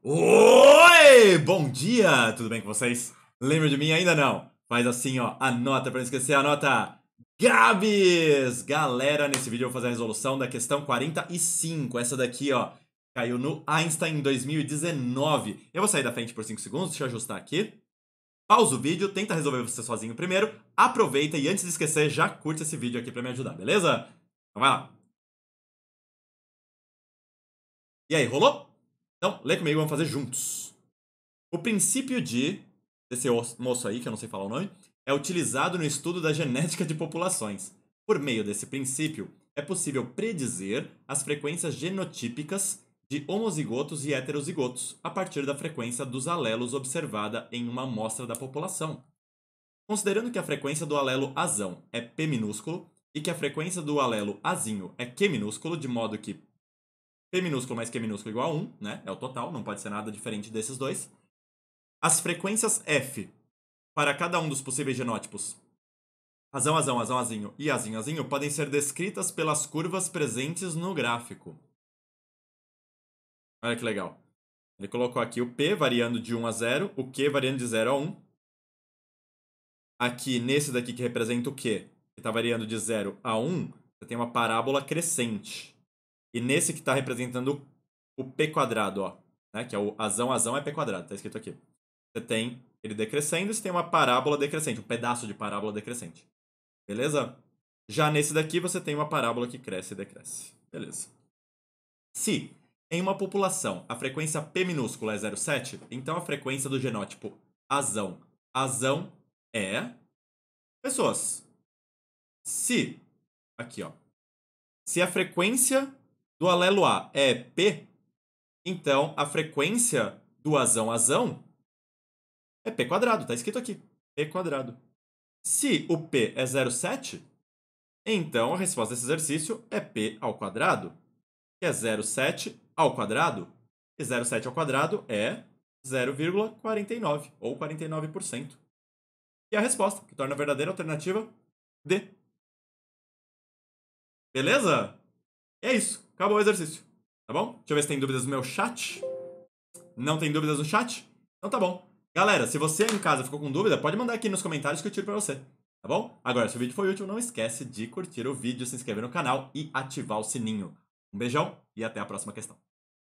Oi! Bom dia! Tudo bem com vocês? Lembra de mim ainda não? Faz assim, ó, anota para não esquecer, anota! Gabs! Galera, nesse vídeo eu vou fazer a resolução da questão 45. Essa daqui, ó, caiu no Einstein 2019. Eu vou sair da frente por 5 segundos, deixa eu ajustar aqui. Pausa o vídeo, tenta resolver você sozinho primeiro, aproveita e antes de esquecer, já curte esse vídeo aqui para me ajudar, beleza? Então vai lá. E aí, rolou? Então, lê comigo, vamos fazer juntos. O princípio de desse moço aí, que eu não sei falar o nome, é utilizado no estudo da genética de populações. Por meio desse princípio, é possível predizer as frequências genotípicas de homozigotos e heterozigotos a partir da frequência dos alelos observada em uma amostra da população. Considerando que a frequência do alelo azão é P minúsculo e que a frequência do alelo azinho é Q minúsculo, de modo que P minúsculo mais Q minúsculo igual a 1, né? É o total, não pode ser nada diferente desses dois. As frequências F para cada um dos possíveis genótipos, azão, azão, azão, azinho e azinho, azinho, podem ser descritas pelas curvas presentes no gráfico. Olha que legal. Ele colocou aqui o P variando de 1 a 0, o Q variando de 0 a 1. Aqui, nesse daqui que representa o Q, que está variando de 0 a 1, você tem uma parábola crescente. E nesse que está representando o P quadrado, ó, né? que é o azão, azão é P quadrado, está escrito aqui. Você tem ele decrescendo e você tem uma parábola decrescente, um pedaço de parábola decrescente. Beleza? Já nesse daqui você tem uma parábola que cresce e decresce. Beleza. Se em uma população a frequência P minúscula é 0,7, então a frequência do genótipo azão, azão é pessoas. Se aqui, ó. Se a frequência do alelo A é P, então a frequência do azão azão é P quadrado, tá escrito aqui, P quadrado. Se o P é 0,7, então a resposta desse exercício é P ao quadrado, que é 0,7 ao quadrado, e 0,7 ao quadrado é 0,49, ou 49%. E a resposta, que torna a verdadeira alternativa D. Beleza? É isso. Acabou o exercício. Tá bom? Deixa eu ver se tem dúvidas no meu chat. Não tem dúvidas no chat? Então tá bom. Galera, se você em casa ficou com dúvida, pode mandar aqui nos comentários que eu tiro pra você. Tá bom? Agora, se o vídeo foi útil, não esquece de curtir o vídeo, se inscrever no canal e ativar o sininho. Um beijão e até a próxima questão.